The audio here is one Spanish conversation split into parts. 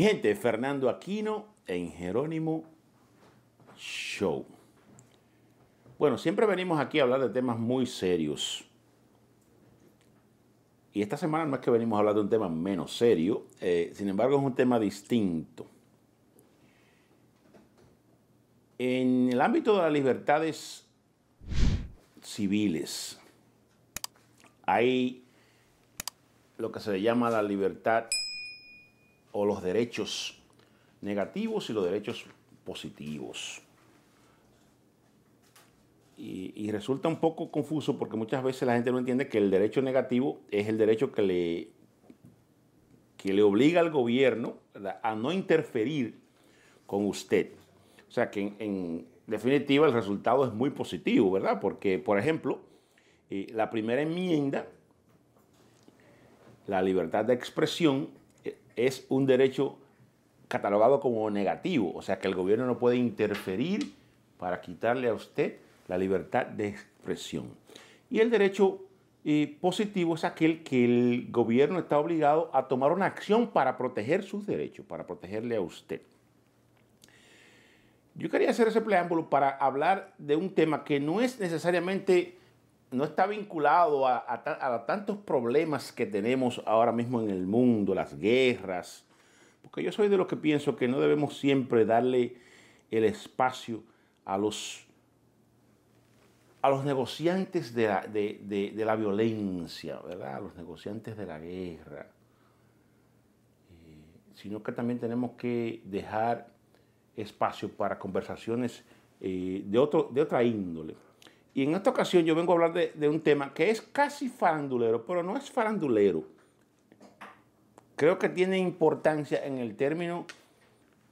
gente, Fernando Aquino en Jerónimo Show. Bueno, siempre venimos aquí a hablar de temas muy serios. Y esta semana no es que venimos a hablar de un tema menos serio, eh, sin embargo es un tema distinto. En el ámbito de las libertades civiles, hay lo que se llama la libertad o los derechos negativos y los derechos positivos. Y, resulta un poco confuso porque muchas veces la gente no entiende que el derecho negativo es el derecho que le, que le obliga al gobierno a no interferir con usted. O sea que en, definitiva el resultado es muy positivo, ¿verdad? Porque, por ejemplo, eh, la primera enmienda, la libertad de expresión, es un derecho catalogado como negativo, o sea que el gobierno no puede interferir para quitarle a usted la libertad de expresión. Y el derecho eh, positivo es aquel que el gobierno está obligado a tomar una acción para proteger sus derechos, para protegerle a usted. Yo quería hacer ese preámbulo para hablar de un tema que no es necesariamente no está vinculado a, tantos problemas que tenemos ahora mismo en el mundo, las guerras, porque yo soy de los que pienso que no debemos siempre darle el espacio a los, a los negociantes de la, violencia, A los negociantes de la guerra, eh, sino que también tenemos que dejar espacio para conversaciones eh, de, otro, de otra índole. Y en esta ocasión yo vengo a hablar de, un tema que es casi farandulero, pero no es farandulero. Creo que tiene importancia en el término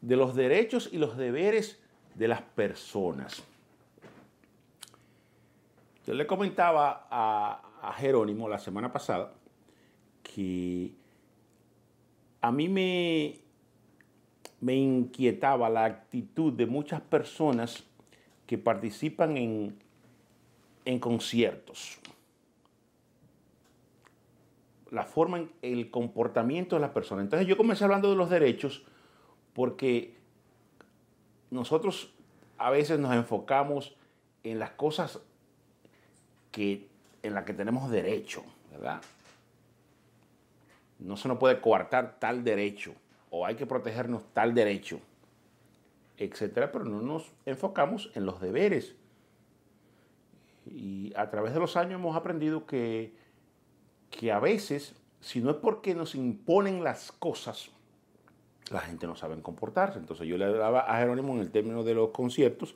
de los derechos y los deberes de las personas. Yo le comentaba a, Jerónimo la semana pasada que a mí me, me inquietaba la actitud de muchas personas que participan en en conciertos. La forma, el comportamiento de las personas. Entonces yo comencé hablando de los derechos porque nosotros a veces nos enfocamos en las cosas que, en las que tenemos derecho, ¿verdad? No se nos puede coartar tal derecho o hay que protegernos tal derecho, etcétera, pero no nos enfocamos en los deberes y a través de los años hemos aprendido que, que a veces, si no es porque nos imponen las cosas, la gente no sabe comportarse. Entonces yo le hablaba a Jerónimo en el término de los conciertos,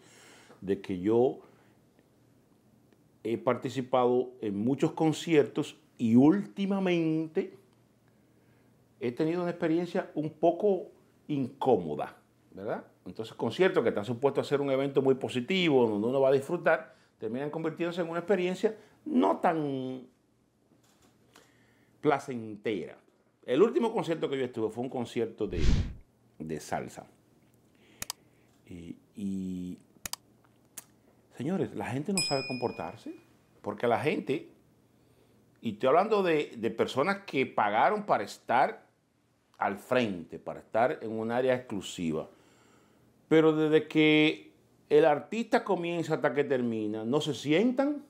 de que yo he participado en muchos conciertos y últimamente he tenido una experiencia un poco incómoda, ¿verdad? Entonces conciertos que están supuestos a ser un evento muy positivo, donde uno va a disfrutar, terminan convirtiéndose en una experiencia no tan placentera. El último concierto que yo estuve fue un concierto de, salsa. Y, señores, la gente no sabe comportarse, porque la gente, y estoy hablando de, de personas que pagaron para estar al frente, para estar en un área exclusiva, pero desde que el artista comienza hasta que termina, no se sientan.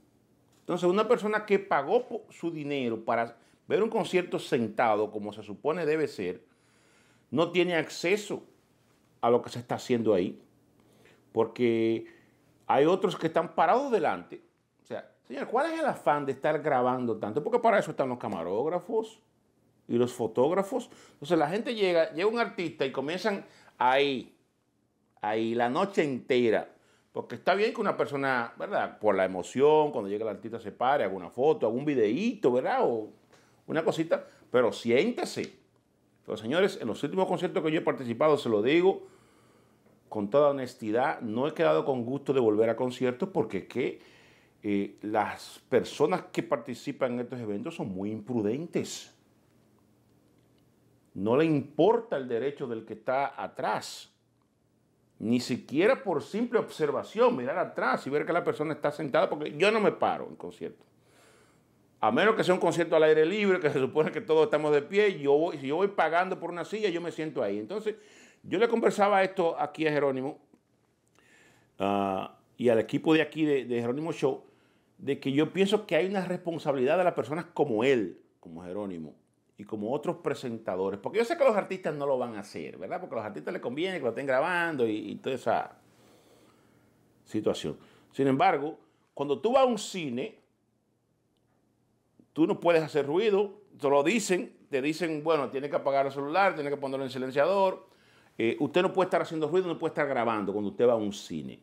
Entonces, una persona que pagó su dinero para ver un concierto sentado, como se supone debe ser, no tiene acceso a lo que se está haciendo ahí. Porque hay otros que están parados delante. O sea, señor, ¿cuál es el afán de estar grabando tanto? Porque para eso están los camarógrafos y los fotógrafos. Entonces la gente llega, llega un artista y comienzan ahí ahí la noche entera. Porque está bien que una persona, ¿verdad? Por la emoción, cuando llega el artista se pare, haga una foto, haga un videíto, ¿verdad? O una cosita, pero siéntese. Pero señores, en los últimos conciertos que yo he participado, se lo digo con toda honestidad, no he quedado con gusto de volver a conciertos porque es que eh, las personas que participan en estos eventos son muy imprudentes. No le importa el derecho del que está atrás ni siquiera por simple observación, mirar atrás y ver que la persona está sentada, porque yo no me paro en concierto. A menos que sea un concierto al aire libre, que se supone que todos estamos de pie, yo voy, si yo voy pagando por una silla, yo me siento ahí. Entonces, yo le conversaba esto aquí a Jerónimo ah, y al equipo de aquí de Jerónimo Show, de que yo pienso que hay una responsabilidad de las personas como él, como Jerónimo, y como otros presentadores, porque yo sé que los artistas no lo van a hacer, ¿verdad? Porque a los artistas les conviene que lo estén grabando y, toda esa situación. Sin embargo, cuando tú vas a un cine, tú no puedes hacer ruido, te lo dicen, te dicen, bueno, tiene que apagar el celular, tiene que ponerlo en silenciador, eh, usted no puede estar haciendo ruido, no puede estar grabando cuando usted va a un cine.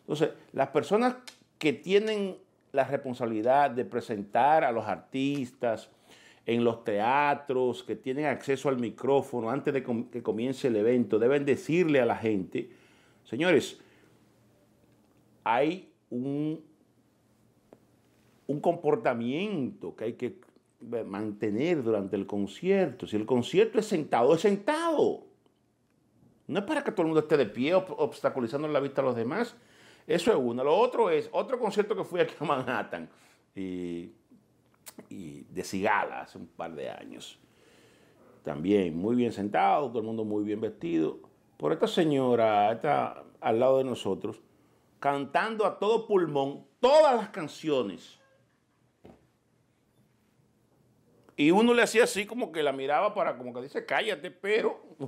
Entonces, las personas que tienen la responsabilidad de presentar a los artistas, en los teatros, que tienen acceso al micrófono antes de que comience el evento, deben decirle a la gente, señores, hay un, un comportamiento que hay que mantener durante el concierto. Si el concierto es sentado, es sentado. No es para que todo el mundo esté de pie obstaculizando la vista a los demás. Eso es uno. Lo otro es otro concierto que fui aquí a Manhattan. Y y de Cigala hace un par de años. También muy bien sentado, todo el mundo muy bien vestido. Por esta señora, está al lado de nosotros, cantando a todo pulmón todas las canciones. Y uno le hacía así como que la miraba para, como que dice, cállate, pero,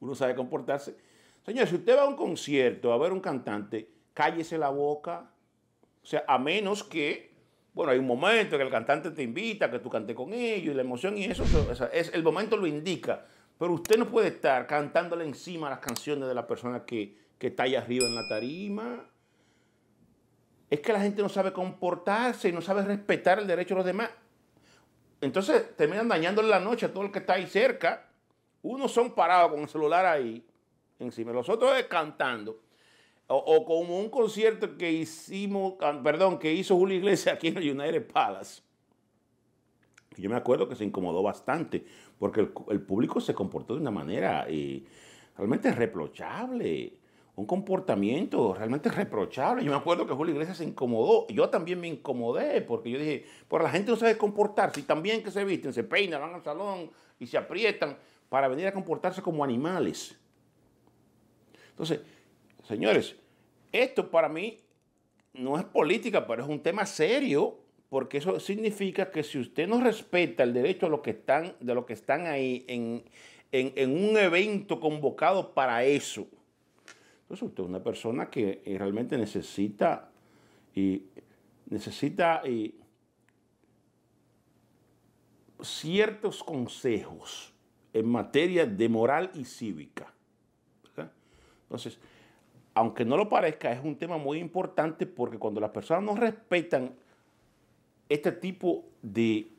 Uno sabe comportarse. Señor, si usted va a un concierto a ver un cantante, cállese la boca. O sea, a menos que bueno, hay un momento que el cantante te invita que tú cantes con ellos y la emoción y eso, es, el momento lo indica. Pero usted no puede estar cantándole encima las canciones de la persona que, está ahí arriba en la tarima. Es que la gente no sabe comportarse y no sabe respetar el derecho de los demás. Entonces terminan dañándole la noche a todo el que está ahí cerca. Unos son parados con el celular ahí encima, los otros cantando o, como un concierto que hicimos, ah, perdón, que hizo Julio Iglesias aquí en el United Palace. Yo me acuerdo que se incomodó bastante porque el, público se comportó de una manera eh, realmente reprochable un comportamiento realmente reprochable. Yo me acuerdo que Julio Iglesias se incomodó. Yo también me incomodé porque yo dije, pero la gente no sabe comportarse y también que se visten, se peinan, van al salón y se aprietan para venir a comportarse como animales. Entonces, Señores, esto para mí no es política, pero es un tema serio, porque eso significa que si usted no respeta el derecho de los que están, de que están ahí en, un evento convocado para eso, entonces usted es una persona que eh, realmente necesita y necesita eh, ciertos consejos en materia de moral y cívica. Entonces, aunque no lo parezca, es un tema muy importante porque cuando las personas no respetan este tipo de,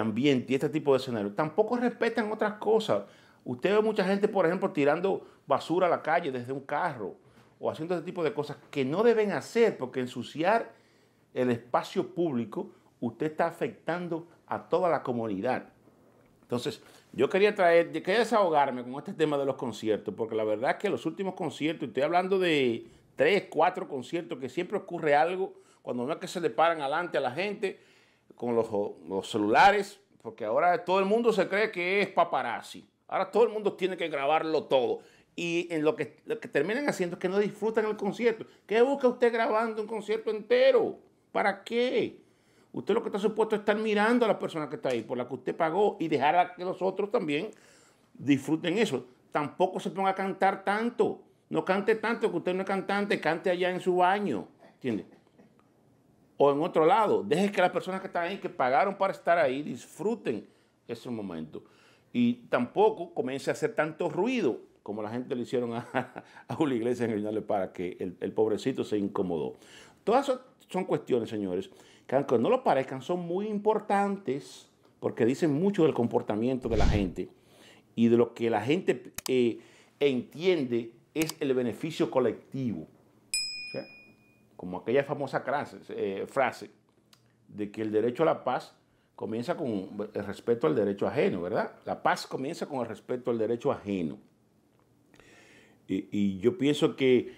ambiente y este tipo de escenario, tampoco respetan otras cosas. Usted ve mucha gente, por ejemplo, tirando basura a la calle desde un carro o haciendo este tipo de cosas que no deben hacer porque ensuciar el espacio público, usted está afectando a toda la comunidad. Entonces, yo quería traer, quería desahogarme con este tema de los conciertos, porque la verdad es que los últimos conciertos, estoy hablando de tres, cuatro conciertos, que siempre ocurre algo cuando no es que se le paran adelante a la gente con los, celulares, porque ahora todo el mundo se cree que es paparazzi. Ahora todo el mundo tiene que grabarlo todo. Y en lo que, lo que terminan haciendo es que no disfrutan el concierto. ¿Qué busca usted grabando un concierto entero? ¿Para qué? Usted lo que está supuesto es estar mirando a la persona que está ahí, por la que usted pagó, y dejar que los otros también disfruten eso. Tampoco se ponga a cantar tanto. No cante tanto que usted no es cantante, cante allá en su baño. ¿Entiende? O en otro lado. Deje que las personas que están ahí, que pagaron para estar ahí, disfruten ese momento. Y tampoco comience a hacer tanto ruido como la gente le hicieron a, Julio Iglesias en el final para que el, pobrecito se incomodó. Todas esas son cuestiones, señores, que aunque no lo parezcan, son muy importantes porque dicen mucho del comportamiento de la gente y de lo que la gente eh, entiende es el beneficio colectivo. Como aquella famosa eh, frase, de que el derecho a la paz comienza con el respeto al derecho ajeno, ¿verdad? La paz comienza con el respeto al derecho ajeno. y, yo pienso que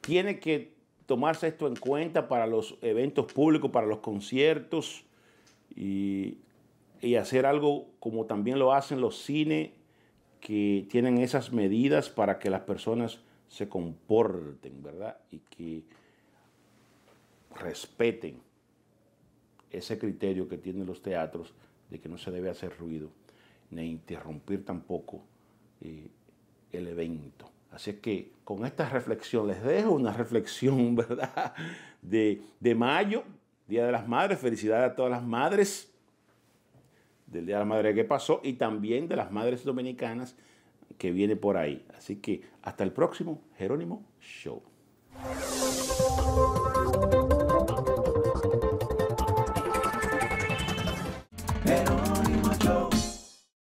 tiene que tomarse esto en cuenta para los eventos públicos, para los conciertos y, hacer algo como también lo hacen los cines que tienen esas medidas para que las personas se comporten, ¿verdad? Y que respeten ese criterio que tienen los teatros de que no se debe hacer ruido, ni interrumpir tampoco eh, el evento. Así que con esta reflexión les dejo una reflexión, ¿verdad? De, mayo, Día de las Madres. Felicidades a todas las madres del Día de las Madres que pasó y también de las madres dominicanas que viene por ahí. Así que hasta el próximo Jerónimo Show.